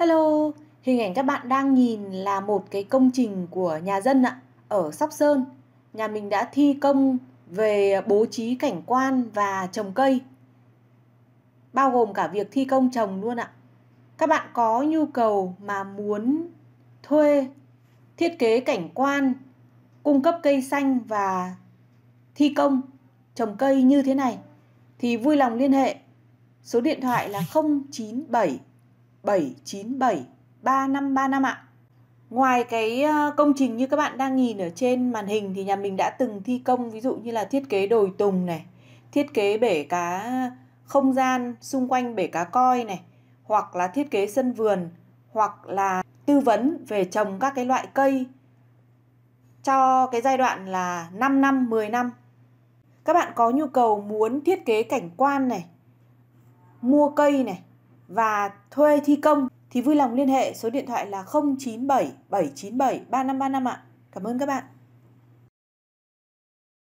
Hello, hình ảnh các bạn đang nhìn là một cái công trình của nhà dân ạ, ở Sóc Sơn. Nhà mình đã thi công về bố trí cảnh quan và trồng cây. Bao gồm cả việc thi công trồng luôn ạ. Các bạn có nhu cầu mà muốn thuê thiết kế cảnh quan, cung cấp cây xanh và thi công trồng cây như thế này thì vui lòng liên hệ. Số điện thoại là 097 797 3535 ạ. Ngoài cái ờ, công trình như các bạn đang nhìn ở trên màn hình thì nhà mình đã từng thi công ví dụ như là thiết kế đồi tùng này, thiết kế bể cá không gian xung quanh bể cá coi này, hoặc là thiết kế sân vườn, hoặc là tư vấn về trồng các cái loại cây cho cái giai đoạn là 5 năm, 10 năm. Các bạn có nhu cầu muốn thiết kế cảnh quan này, mua cây này, và thuê thi công thì vui lòng liên hệ số điện thoại là 0977 797 3535 ạ. Cảm ơn các bạn.